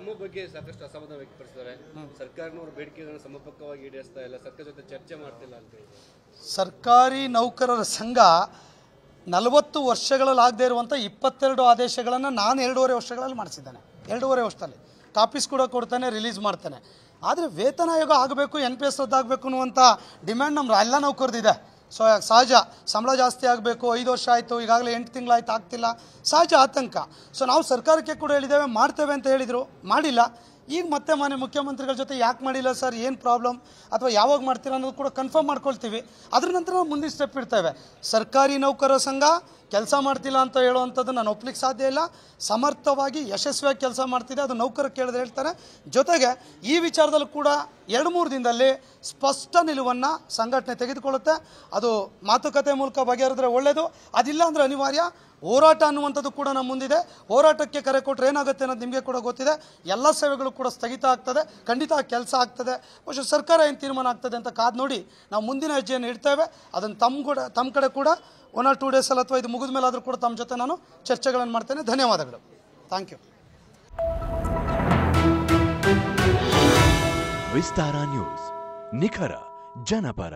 ತಮ್ಮ ಬಗ್ಗೆ ಸಾಕಷ್ಟು ಅಸಮಾಧಾನ ವ್ಯಕ್ತಪಡಿಸಿದ್ದಾರೆ ಸರ್ಕಾರನವರು ಬೇಡಿಕೆಗಳನ್ನು ಸಮರ್ಪಕವಾಗಿ ಈಡೇರಿಸ್ತಾ ಇಲ್ಲ ಸರ್ಕಾರ ಜೊತೆ ಚರ್ಚೆ ಮಾಡ್ತಿಲ್ಲ ಅಂತ ಸರ್ಕಾರಿ ನೌಕರರ ಸಂಘ ನಲವತ್ತು ವರ್ಷಗಳಲ್ಲಿ ಆಗದೆ ಇರುವಂಥ ಇಪ್ಪತ್ತೆರಡು ಆದೇಶಗಳನ್ನು ನಾನು ಎರಡೂವರೆ ವರ್ಷಗಳಲ್ಲಿ ಮಾಡಿಸಿದ್ದೇನೆ ಎರಡೂವರೆ ವರ್ಷದಲ್ಲಿ ಕಾಪೀಸ್ ಕೂಡ ಕೊಡ್ತಾನೆ ರಿಲೀಸ್ ಮಾಡ್ತಾನೆ ಆದರೆ ವೇತನ ಆಯೋಗ ಆಗಬೇಕು ಎನ್ ಪಿ ಎಸ್ ರದ್ದಾಗಬೇಕು ಅನ್ನುವಂಥ ಡಿಮ್ಯಾಂಡ್ ನಮ್ಮ ಎಲ್ಲ ನೌಕರದಿದೆ ಸೊ ಸಹಜ ಸಂಬಳ ಜಾಸ್ತಿ ಆಗಬೇಕು ಐದು ವರ್ಷ ಆಯಿತು ಈಗಾಗಲೇ ಎಂಟು ತಿಂಗಳಾಯ್ತು ಆಗ್ತಿಲ್ಲ ಸಹಜ ಆತಂಕ ಸೊ ನಾವು ಸರ್ಕಾರಕ್ಕೆ ಕೂಡ ಹೇಳಿದ್ದೇವೆ ಮಾಡ್ತೇವೆ ಅಂತ ಹೇಳಿದರು ಮಾಡಿಲ್ಲ ಈಗ ಮತ್ತೆ ಮನೆ ಮುಖ್ಯಮಂತ್ರಿಗಳ ಜೊತೆ ಯಾಕೆ ಮಾಡಿಲ್ಲ ಸರ್ ಏನು ಪ್ರಾಬ್ಲಮ್ ಅಥವಾ ಯಾವಾಗ ಮಾಡ್ತೀರ ಅನ್ನೋದು ಕೂಡ ಕನ್ಫರ್ಮ್ ಮಾಡ್ಕೊಳ್ತೀವಿ ಅದ್ರ ನಂತರ ನಾವು ಮುಂದಿನ ಸ್ಟೆಪ್ ಇಡ್ತೇವೆ ಸರ್ಕಾರಿ ನೌಕರರ ಸಂಘ ಕೆಲಸ ಮಾಡ್ತಿಲ್ಲ ಅಂತ ಹೇಳುವಂಥದ್ದು ನಾನು ಒಪ್ಲಿಕ್ಕೆ ಸಾಧ್ಯ ಇಲ್ಲ ಸಮರ್ಥವಾಗಿ ಯಶಸ್ವಿಯಾಗಿ ಕೆಲಸ ಮಾಡ್ತಿದೆ ಅದು ನೌಕರ ಕೇಳಿದ್ರೆ ಹೇಳ್ತಾರೆ ಜೊತೆಗೆ ಈ ವಿಚಾರದಲ್ಲೂ ಕೂಡ ಎರಡು ಮೂರು ದಿನದಲ್ಲಿ ಸ್ಪಷ್ಟ ನಿಲುವನ್ನು ಸಂಘಟನೆ ತೆಗೆದುಕೊಳ್ಳುತ್ತೆ ಅದು ಮಾತುಕತೆ ಮೂಲಕ ಬಗೆಹರಿದ್ರೆ ಒಳ್ಳೆಯದು ಅದಿಲ್ಲ ಅಂದರೆ ಅನಿವಾರ್ಯ ಹೋರಾಟ ಅನ್ನುವಂಥದ್ದು ಕೂಡ ನಮ್ಮ ಮುಂದಿದೆ ಹೋರಾಟಕ್ಕೆ ಕರೆ ಕೊಟ್ಟರೆ ಏನಾಗುತ್ತೆ ಅನ್ನೋದು ನಿಮಗೆ ಕೂಡ ಗೊತ್ತಿದೆ ಎಲ್ಲ ಸೇವೆಗಳು ಕೂಡ ಸ್ಥಗಿತ ಆಗ್ತದೆ ಖಂಡಿತ ಕೆಲಸ ಆಗ್ತದೆ ಬಹುಶಃ ಸರ್ಕಾರ ಏನು ತೀರ್ಮಾನ ಆಗ್ತದೆ ಅಂತ ಕಾದು ನೋಡಿ ನಾವು ಮುಂದಿನ ಹೆಜ್ಜೆಯನ್ನು ಇಡ್ತೇವೆ ಅದನ್ನು ತಮ್ಮ ಕೂಡ ತಮ್ಮ ಕಡೆ ಕೂಡ ಒನ್ ಆರ್ ಟೂ ಅಲ್ಲಿ ಅಥವಾ ಇದು ಮುಗಿದ ಮೇಲೆ ಆದರೂ ಕೂಡ ತಮ್ಮ ಜೊತೆ ನಾನು ಚರ್ಚೆಗಳನ್ನು ಮಾಡ್ತೇನೆ ಧನ್ಯವಾದಗಳು ಥ್ಯಾಂಕ್ ಯು ವಿಸ್ತಾರ ನ್ಯೂಸ್ ನಿಖರ ಜನಪರ